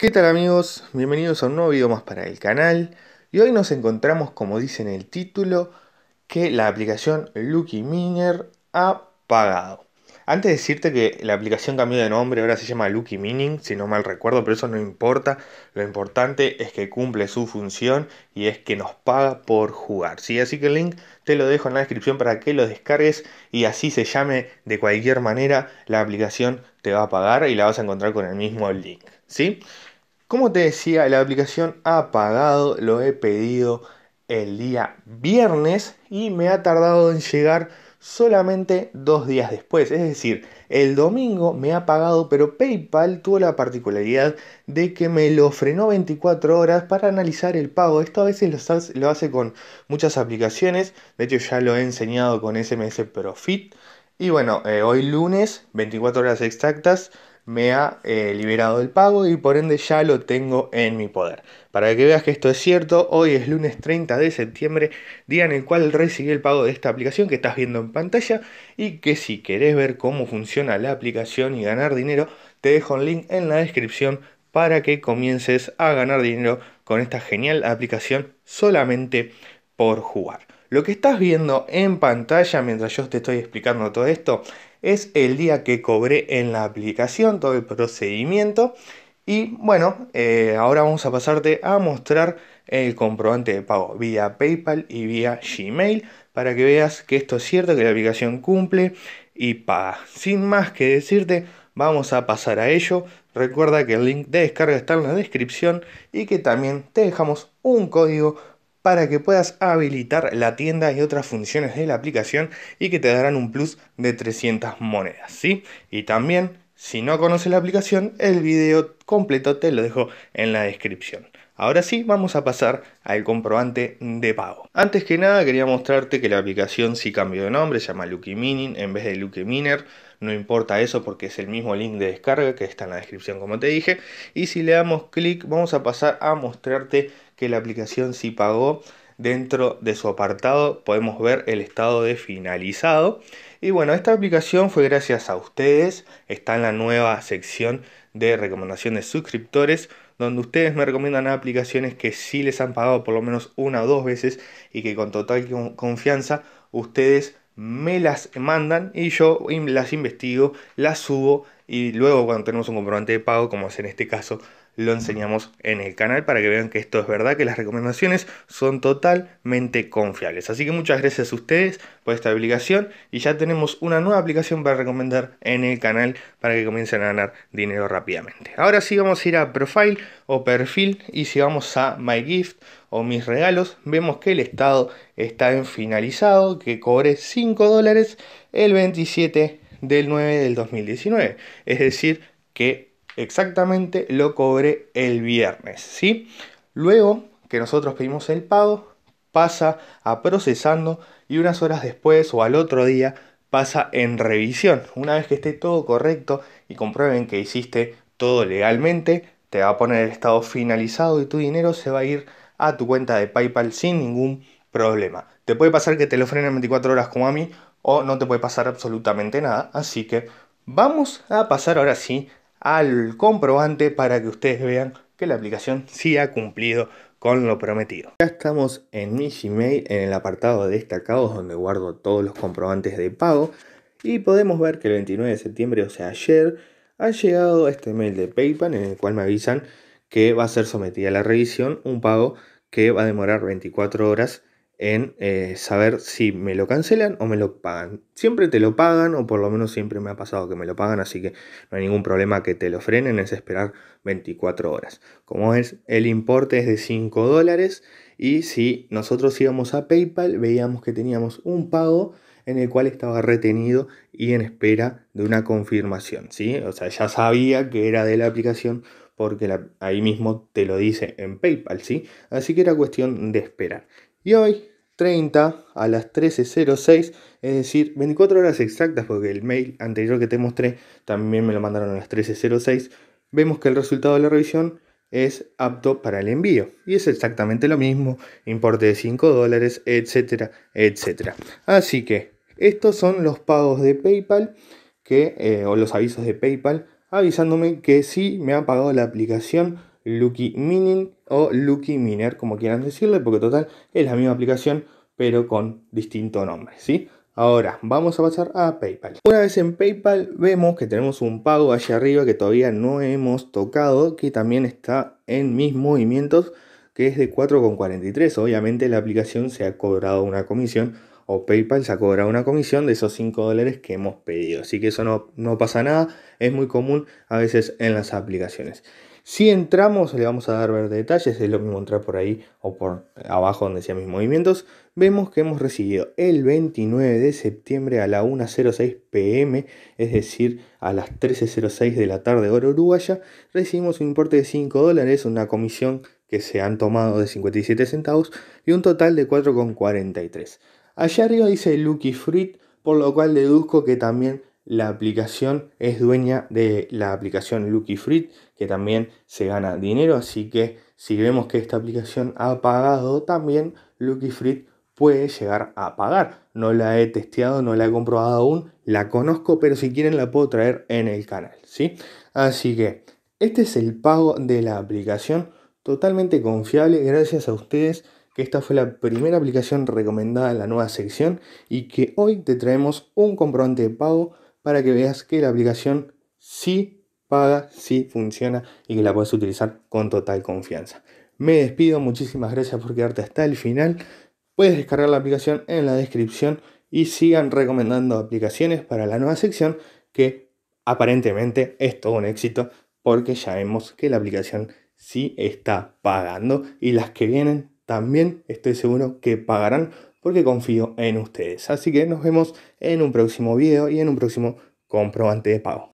¿Qué tal amigos? Bienvenidos a un nuevo video más para el canal y hoy nos encontramos, como dice en el título, que la aplicación Lucky Miner ha pagado. Antes de decirte que la aplicación cambió de nombre, ahora se llama Lucky Mining, si no mal recuerdo, pero eso no importa. Lo importante es que cumple su función y es que nos paga por jugar. ¿sí? Así que el link te lo dejo en la descripción para que lo descargues y así se llame de cualquier manera, la aplicación te va a pagar y la vas a encontrar con el mismo link. ¿sí? Como te decía, la aplicación ha pagado, lo he pedido el día viernes y me ha tardado en llegar solamente dos días después. Es decir, el domingo me ha pagado, pero PayPal tuvo la particularidad de que me lo frenó 24 horas para analizar el pago. Esto a veces lo hace con muchas aplicaciones. De hecho, ya lo he enseñado con SMS Profit. Y bueno, eh, hoy lunes, 24 horas exactas, me ha eh, liberado el pago y por ende ya lo tengo en mi poder. Para que veas que esto es cierto, hoy es lunes 30 de septiembre, día en el cual recibí el pago de esta aplicación que estás viendo en pantalla y que si querés ver cómo funciona la aplicación y ganar dinero, te dejo un link en la descripción para que comiences a ganar dinero con esta genial aplicación solamente por jugar. Lo que estás viendo en pantalla mientras yo te estoy explicando todo esto es el día que cobré en la aplicación, todo el procedimiento. Y bueno, eh, ahora vamos a pasarte a mostrar el comprobante de pago vía PayPal y vía Gmail para que veas que esto es cierto, que la aplicación cumple y paga. Sin más que decirte, vamos a pasar a ello. Recuerda que el link de descarga está en la descripción y que también te dejamos un código para que puedas habilitar la tienda y otras funciones de la aplicación y que te darán un plus de 300 monedas, ¿sí? Y también si no conoces la aplicación, el video completo te lo dejo en la descripción. Ahora sí, vamos a pasar al comprobante de pago. Antes que nada, quería mostrarte que la aplicación sí cambió de nombre, se llama Lucky Mining en vez de Luke Miner. No importa eso porque es el mismo link de descarga que está en la descripción como te dije. Y si le damos clic, vamos a pasar a mostrarte que la aplicación sí pagó Dentro de su apartado podemos ver el estado de finalizado. Y bueno, esta aplicación fue gracias a ustedes. Está en la nueva sección de recomendación de suscriptores donde ustedes me recomiendan aplicaciones que sí les han pagado por lo menos una o dos veces y que con total confianza ustedes me las mandan y yo las investigo, las subo y luego cuando tenemos un comprobante de pago, como es en este caso, lo enseñamos en el canal para que vean que esto es verdad, que las recomendaciones son totalmente confiables. Así que muchas gracias a ustedes por esta aplicación y ya tenemos una nueva aplicación para recomendar en el canal para que comiencen a ganar dinero rápidamente. Ahora sí vamos a ir a Profile o Perfil y si vamos a My Gift o Mis Regalos, vemos que el estado está en finalizado, que cobre 5 dólares el 27 del 9 del 2019. Es decir, que exactamente lo cobré el viernes, ¿sí? Luego que nosotros pedimos el pago, pasa a procesando y unas horas después o al otro día pasa en revisión. Una vez que esté todo correcto y comprueben que hiciste todo legalmente, te va a poner el estado finalizado y tu dinero se va a ir a tu cuenta de PayPal sin ningún problema. Te puede pasar que te lo frenen 24 horas como a mí o no te puede pasar absolutamente nada. Así que vamos a pasar ahora sí al comprobante para que ustedes vean que la aplicación sí ha cumplido con lo prometido. Ya estamos en mi Gmail en el apartado de destacados donde guardo todos los comprobantes de pago y podemos ver que el 29 de septiembre, o sea ayer, ha llegado este mail de PayPal en el cual me avisan que va a ser sometida a la revisión un pago que va a demorar 24 horas en eh, saber si me lo cancelan o me lo pagan. Siempre te lo pagan, o por lo menos siempre me ha pasado que me lo pagan, así que no hay ningún problema que te lo frenen, es esperar 24 horas. Como es, el importe es de 5 dólares y si nosotros íbamos a PayPal veíamos que teníamos un pago en el cual estaba retenido y en espera de una confirmación, ¿sí? O sea, ya sabía que era de la aplicación porque ahí mismo te lo dice en PayPal, ¿sí? Así que era cuestión de esperar. Y hoy 30 a las 13.06, es decir, 24 horas exactas, porque el mail anterior que te mostré también me lo mandaron a las 13.06, vemos que el resultado de la revisión es apto para el envío. Y es exactamente lo mismo, importe de 5 dólares, etcétera, etcétera. Así que estos son los pagos de PayPal que, eh, o los avisos de PayPal avisándome que sí me ha pagado la aplicación Lucky Mining o Lucky Miner, como quieran decirle, porque total es la misma aplicación, pero con distinto nombre, ¿sí? Ahora, vamos a pasar a PayPal. Una vez en PayPal vemos que tenemos un pago allá arriba que todavía no hemos tocado, que también está en mis movimientos, que es de 4,43. Obviamente la aplicación se ha cobrado una comisión o PayPal se ha cobrado una comisión de esos 5 dólares que hemos pedido. Así que eso no, no pasa nada, es muy común a veces en las aplicaciones. Si entramos, le vamos a dar ver detalles, es lo mismo entrar por ahí o por abajo donde decía mis movimientos, vemos que hemos recibido el 29 de septiembre a la 1.06 pm, es decir, a las 13.06 de la tarde hora uruguaya, recibimos un importe de 5 dólares, una comisión que se han tomado de 57 centavos y un total de 4,43. Allá arriba dice Lucky Fruit, por lo cual deduzco que también la aplicación es dueña de la aplicación Lucky Fruit, que también se gana dinero. Así que si vemos que esta aplicación ha pagado, también Lucky Free puede llegar a pagar. No la he testeado, no la he comprobado aún, la conozco, pero si quieren la puedo traer en el canal, ¿sí? Así que este es el pago de la aplicación, totalmente confiable, gracias a ustedes que esta fue la primera aplicación recomendada en la nueva sección y que hoy te traemos un comprobante de pago para que veas que la aplicación sí paga, si funciona y que la puedes utilizar con total confianza. Me despido, muchísimas gracias por quedarte hasta el final. Puedes descargar la aplicación en la descripción y sigan recomendando aplicaciones para la nueva sección que aparentemente es todo un éxito porque ya vemos que la aplicación sí está pagando y las que vienen también estoy seguro que pagarán porque confío en ustedes. Así que nos vemos en un próximo video y en un próximo comprobante de pago.